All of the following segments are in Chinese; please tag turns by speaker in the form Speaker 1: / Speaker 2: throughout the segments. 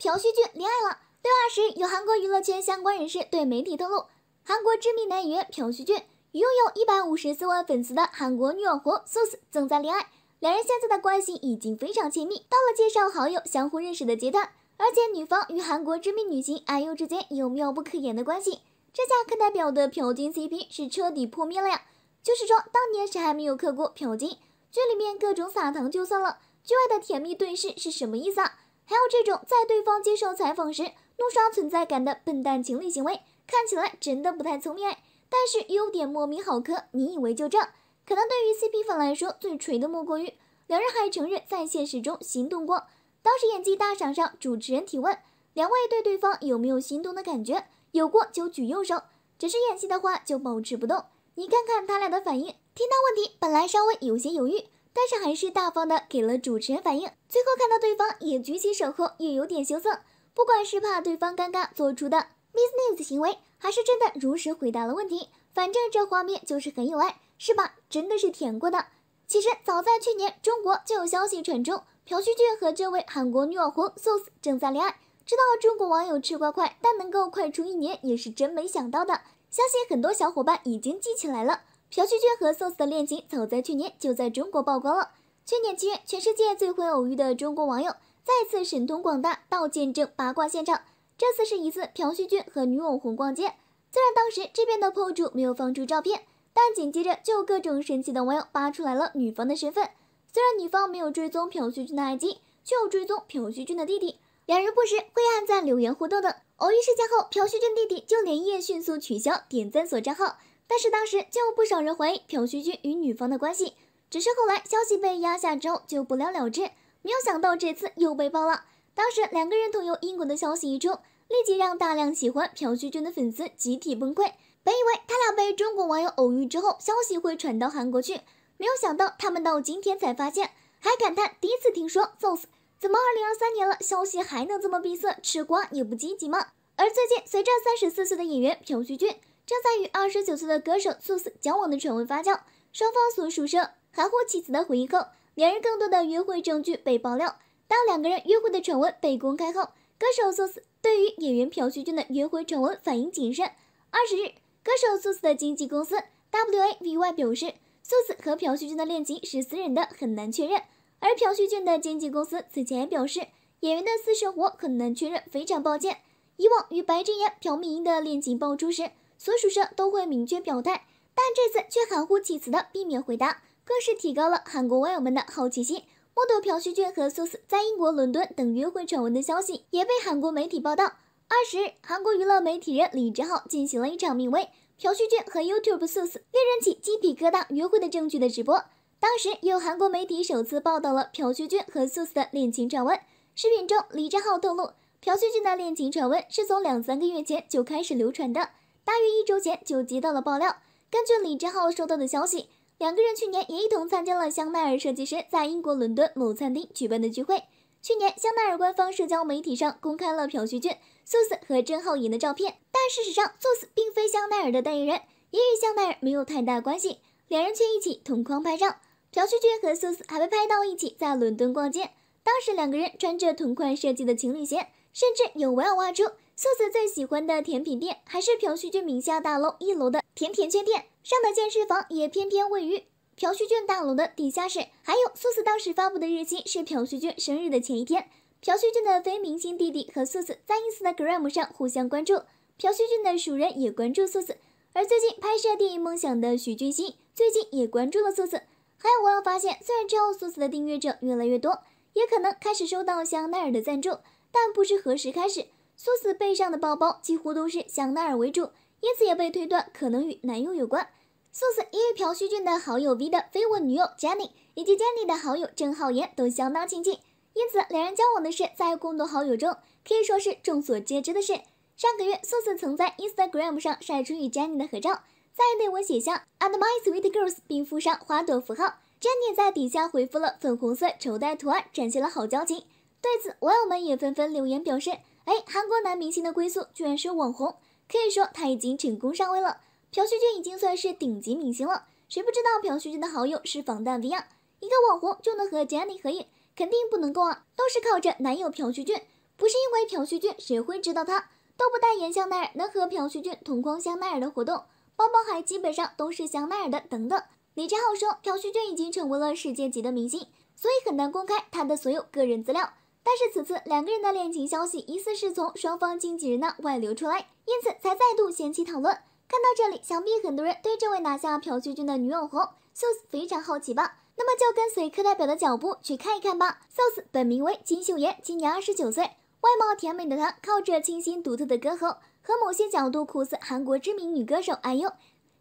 Speaker 1: 朴叙俊恋爱了！六月二十，有韩国娱乐圈相关人士对媒体透露，韩国知名男演员朴叙俊与拥有一百五十四万粉丝的韩国女网红素素正在恋爱。两人现在的关系已经非常亲密，到了介绍好友相互认识的阶段。而且女方与韩国知名女星 IU 之间有妙不可言的关系。这下可代表的朴金 CP 是彻底破灭了呀！就是说，当年谁还没有磕过朴金？剧里面各种撒糖就算了，剧外的甜蜜对视是什么意思啊？还有这种在对方接受采访时怒刷存在感的笨蛋情侣行为，看起来真的不太聪明哎，但是优点莫名好磕，你以为就这？可能对于 CP 粉来说，最锤的莫过于两人还承认在现实中心动过。当时演技大赏上，主持人提问两位对对方有没有心动的感觉，有过就举右手，只是演戏的话就保持不动。你看看他俩的反应，听到问题本来稍微有些犹豫。但是还是大方的给了主持人反应，最后看到对方也举起手后，也有点羞涩，不管是怕对方尴尬做出的 Miss Nice 行为，还是真的如实回答了问题，反正这画面就是很有爱，是吧？真的是舔过的。其实早在去年，中国就有消息传出，朴叙俊和这位韩国女网红 Sos 正在恋爱，知道中国网友吃瓜快，但能够快出一年也是真没想到的，相信很多小伙伴已经记起来了。朴叙俊和宋 s 的恋情早在去年就在中国曝光了。去年七月，全世界最会偶遇的中国网友再次神通广大，到见证八卦现场。这次是一次朴叙俊和女网红逛街。虽然当时这边的 PO 主没有放出照片，但紧接着就有各种神奇的网友扒出来了女方的身份。虽然女方没有追踪朴叙俊的爱机，却有追踪朴叙俊的弟弟，两人不时会暗赞留言互动的。偶遇事件后，朴叙俊弟弟就连夜迅速取消点赞锁账号。但是当时就有不少人怀疑朴叙俊与女方的关系，只是后来消息被压下之后就不了了之。没有想到这次又被爆了。当时两个人同游英国的消息一出，立即让大量喜欢朴叙俊的粉丝集体崩溃。本以为他俩被中国网友偶遇之后，消息会传到韩国去，没有想到他们到今天才发现，还感叹第一次听说，逗 s 怎么二零二三年了，消息还能这么闭塞？吃瓜也不积极吗？而最近随着三十四岁的演员朴叙俊。正在与二十九岁的歌手素子交往的传闻发酵，双方所属社含糊其辞的回应后，两人更多的约会证据被爆料。当两个人约会的传闻被公开后，歌手素子对于演员朴叙俊的约会传闻反应谨慎。二十日，歌手素子的经纪公司 W A V Y 表示，素子和朴叙俊的恋情是私人的，很难确认。而朴叙俊的经纪公司此前也表示，演员的私生活很难确认，非常抱歉。以往与白智妍、朴敏英的恋情爆出时，所属社都会明确表态，但这次却含糊其辞的避免回答，更是提高了韩国网友们的好奇心。目睹朴叙俊和素斯在英国伦敦等约会传闻的消息也被韩国媒体报道。二十日，韩国娱乐媒体人李志浩进行了一场名为“朴叙俊和 YouTube 素斯令人起鸡皮疙瘩约会的证据”的直播。当时有韩国媒体首次报道了朴叙俊和素斯的恋情传闻。视频中，李志浩透露，朴叙俊的恋情传闻是从两三个月前就开始流传的。大约一周前就接到了爆料。根据李志浩收到的消息，两个人去年也一同参加了香奈儿设计师在英国伦敦某餐厅举办的聚会。去年香奈儿官方社交媒体上公开了朴叙俊、苏斯和郑浩妍的照片，但事实上苏斯并非香奈儿的代言人，也与香奈儿没有太大关系，两人却一起同框拍照。朴叙俊和苏斯还被拍到一起在伦敦逛街，当时两个人穿着同款设计的情侣鞋，甚至有网友挖出素子最喜欢的甜品店还是朴叙俊名下大楼一楼的甜甜圈店，上的健身房也偏偏位于朴叙俊大楼的地下室。还有素子当时发布的日期是朴叙俊生日的前一天。朴叙俊的非明星弟弟和素子 n s t 的 Gram 上互相关注，朴叙俊的熟人也关注素子，而最近拍摄电影梦想的徐俊熙最近也关注了素子。还有网友发现，虽然之后素子的订阅者越来越多，也可能开始收到香奈儿的赞助，但不知何时开始。苏子背上的包包几乎都是香奈儿为主，因此也被推断可能与男友有关。苏子因为朴叙俊的好友 V 的绯闻女友 Jennie 以及 Jennie 的好友郑浩妍都相当亲近，因此两人交往的事在共同好友中可以说是众所皆知的事。上个月，苏子曾在 Instagram 上晒出与 Jennie 的合照，在内文写下 “and my sweet girls”，并附上花朵符号。Jennie 在底下回复了粉红色绸带图案，展现了好交情。对此，网友们也纷纷留言表示。哎，韩国男明星的归宿居然是网红，可以说他已经成功上位了。朴叙俊已经算是顶级明星了，谁不知道朴叙俊的好友是防弹 V 啊，一个网红就能和 Jennie 合影，肯定不能够啊，都是靠着男友朴叙俊。不是因为朴叙俊，谁会知道他都不代言香奈儿，能和朴叙俊同框香奈儿的活动，包包还基本上都是香奈儿的等等。李佳浩说朴叙俊已经成为了世界级的明星，所以很难公开他的所有个人资料。但是此次两个人的恋情消息疑似是从双方经纪人那外流出来，因此才再度掀起讨论。看到这里，想必很多人对这位拿下朴叙俊的女友红 s 秀 s 非常好奇吧？那么就跟随课代表的脚步去看一看吧。s 秀 s 本名为金秀妍，今年二十九岁，外貌甜美的她，靠着清新独特的歌喉和某些角度酷似韩国知名女歌手 IU，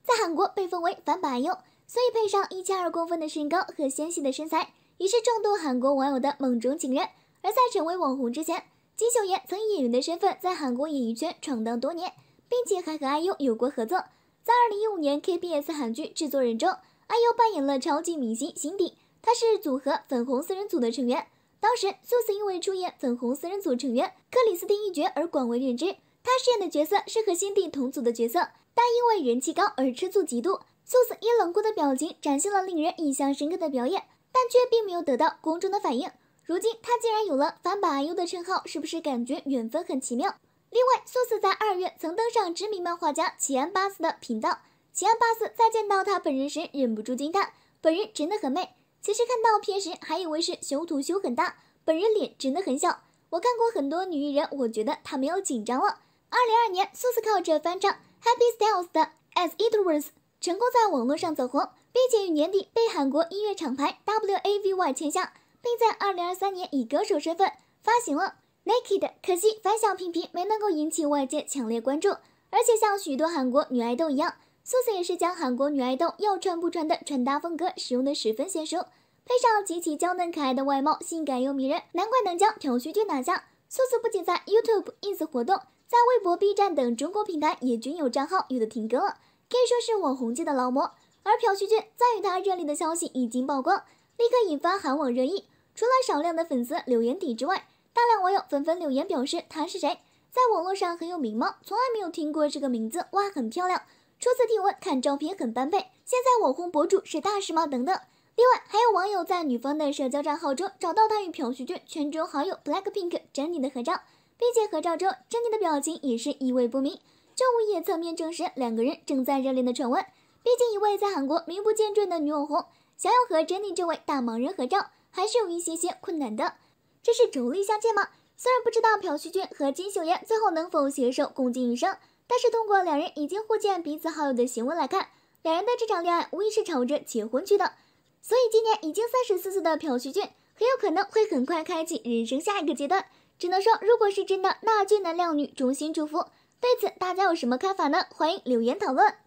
Speaker 1: 在韩国被封为反版 IU，所以配上一米二公分的身高和纤细的身材，已是众多韩国网友的梦中情人。而在成为网红之前，金秀妍曾以演员的身份在韩国演艺圈闯荡多年，并且还和 IU 有过合作。在2015年 KBS 韩剧《制作人》中，IU 扮演了超级明星辛迪，她是组合粉红四人组的成员。当时，素子因为出演粉红四人组成员克里斯汀一角而广为人知。他饰演的角色是和辛迪同组的角色，但因为人气高而吃醋嫉妒。素子以冷酷的表情展现了令人印象深刻的表演，但却并没有得到公众的反应。如今他竟然有了反版 U 的称号，是不是感觉缘分很奇妙？另外，苏斯在二月曾登上知名漫画家齐安巴斯的频道，齐安巴斯在见到他本人时忍不住惊叹：“本人真的很美。”其实看到片时还以为是修图修很大，本人脸真的很小。我看过很多女艺人，我觉得她没有紧张了。二零二年，苏斯靠着翻唱 Happy Styles 的 As It Was，成功在网络上走红，并且于年底被韩国音乐厂牌 Wavy 签下。并在二零二三年以歌手身份发行了《Naked》，可惜反响平平，没能够引起外界强烈关注。而且像许多韩国女爱豆一样，素素也是将韩国女爱豆要穿不穿的穿搭风格使用的十分娴熟，配上极其娇嫩可爱的外貌，性感又迷人，难怪能将朴叙俊拿下。素素不仅在 YouTube、Ins 活动，在微博、B 站等中国平台也均有账号，有的停更了，可以说是网红界的劳模。而朴叙俊在与他热恋的消息已经曝光。立刻引发韩网热议，除了少量的粉丝留言底之外，大量网友纷纷留言表示他是谁，在网络上很有名吗？从来没有听过这个名字，哇，很漂亮，初次听闻，看照片很般配，现在网红博主是大势吗？等等。另外，还有网友在女方的社交账号中找到她与朴叙俊圈中好友 Blackpink 珍妮的合照，并且合照中珍妮的表情也是意味不明，这无疑侧面证实两个人正在热恋的传闻。毕竟一位在韩国名不见传的女网红。想要和珍妮这位大忙人合照，还是有一些些困难的。这是妯娌相见吗？虽然不知道朴叙俊和金秀妍最后能否携手共进余生，但是通过两人已经互见彼此好友的行为来看，两人的这场恋爱无疑是朝着结婚去的。所以今年已经三十四岁的朴叙俊，很有可能会很快开启人生下一个阶段。只能说，如果是真的，那俊男靓女，衷心祝福。对此，大家有什么看法呢？欢迎留言讨论。